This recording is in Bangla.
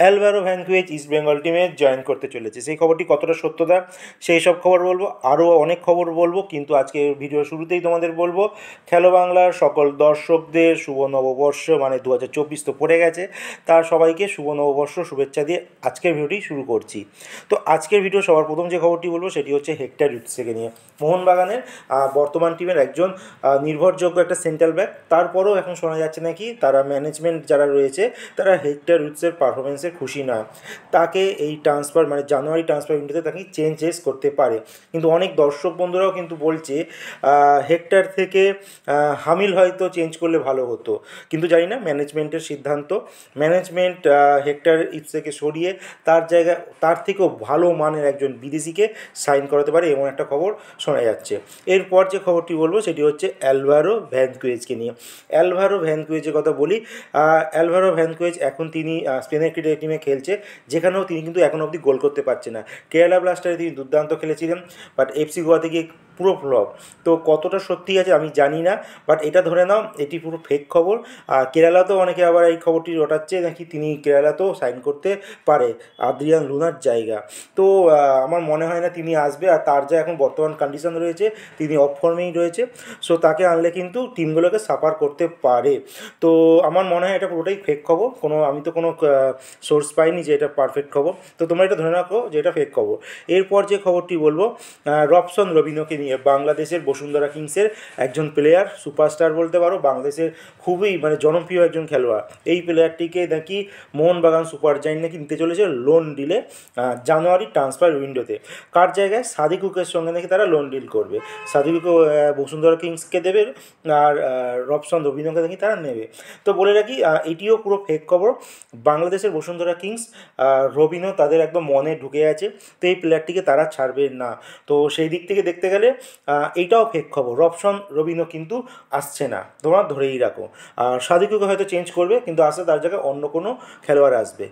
অ্যালভারো ভ্যাঙ্কুয়েজ ইস্ট বেঙ্গল টিমে জয়েন করতে চলেছে সেই খবরটি কতটা সত্যতা সেই সব খবর বলবো আরও অনেক খবর বলবো কিন্তু আজকে ভিডিও শুরুতেই তোমাদের বলবো খেলো বাংলার সকল দর্শকদের শুভ নববর্ষ মানে দু তো পড়ে গেছে তার সবাইকে শুভ নববর্ষ শুভেচ্ছা দিয়ে আজকের ভিডিওটি শুরু করছি তো আজকের ভিডিও সবার প্রথম যে খবরটি বলবো সেটি হচ্ছে হেক্টার ইউটসেকে নিয়ে মোহনবাগানের বর্তমান টিমের একজন নির্ভরযোগ্য একটা সেন্ট্রাল ব্যাক তারপরও এখন শোনা যাচ্ছে নাকি তারা ম্যানেজমেন্ট যারা রয়েছে তারা হেক্টার ইউথসের পারফরমেন্স ফিনান্সে খুশি না তাকে এই ট্রান্সফার মানে জানুয়ারি ট্রান্সফার উইন্ডোতে তাকে চেঞ্জেস করতে পারে কিন্তু অনেক দর্শক বন্ধুরাও কিন্তু বলছে হেক্টর থেকে হামিল হয়তো চেঞ্জ করলে ভালো হতো কিন্তু জানি না ম্যানেজমেন্টের সিদ্ধান্ত ম্যানেজমেন্ট হেক্টর ইপসেকে সরিয়ে তার জায়গা তার থেকেও ভালো মানের একজন বিদেশিকে সাইন করাতে পারে এমন একটা খবর শোনা যাচ্ছে এরপর যে খবরটি বলবো সেটি হচ্ছে অ্যালভারো ভ্যানকুয়েজকে নিয়ে অ্যালভারো ভ্যানকুয়েজের কথা বলি অ্যালভারো ভ্যানকুয়েজ এখন তিনি স্পেনের ক্রিকেট সেই টিমে খেলছে যেখানেও তিনি কিন্তু এখন অবধি গোল করতে পারছে না কেরালা ব্লাস্টারে তিনি দুর্দান্ত খেলেছিলেন বাট এফসি গোয়াতে গিয়ে পুরো ফ্লপ তো কতটা সত্যি আছে আমি জানি না বাট এটা ধরে নাও এটি পুরো ফেক খবর আর কেরালাতেও অনেকে আবার এই খবরটি রটাচ্ছে নাকি তিনি কেরালাতেও সাইন করতে পারে আদ্রিয়ান লুনার জায়গা তো আমার মনে হয় না তিনি আসবে আর তার যা এখন বর্তমান কন্ডিশন রয়েছে তিনি অফ ফর্মেই রয়েছে সো তাকে আনলে কিন্তু টিমগুলোকে সাফার করতে পারে তো আমার মনে হয় এটা পুরোটাই ফেক খবর কোনো আমি তো কোনো সোর্স পাইনি যে এটা পারফেক্ট খবর তো তোমরা এটা ধরে রাখো যে এটা ফেক খবর এরপর যে খবরটি বলবো রবসন রবিনকে নিয়ে বাংলাদেশের বসুন্ধরা কিংসের একজন প্লেয়ার সুপারস্টার বলতে পারো বাংলাদেশের খুবই মানে জনপ্রিয় একজন খেলোয়াড় এই প্লেয়ারটিকে নাকি মোহনবাগান সুপার জাইন নাকি নিতে চলেছে লোন ডিলে জানুয়ারি ট্রান্সফার উইন্ডোতে কার জায়গায় সাদিকুকের সঙ্গে নাকি তারা লোন ডিল করবে সাদিকুকে বসুন্ধরা কিংসকে দেবে আর রবসন রবীন্দ্রকে নাকি তারা নেবে তো বলে রাখি এটিও পুরো ফেক খবর বাংলাদেশের বসুন্ধরা কিংস রবিনও তাদের একদম মনে ঢুকে আছে তো এই প্লেয়ারটিকে তারা ছাড়বে না তো সেই দিক থেকে দেখতে গেলে এইটাও ফেক খবর রপশন রবীন্দ্র কিন্তু আসছে না তোমরা ধরেই রাখো আর সাদিকুকে হয়তো চেঞ্জ করবে কিন্তু আসলে তার জায়গায় অন্য কোনো খেলোয়াড় আসবে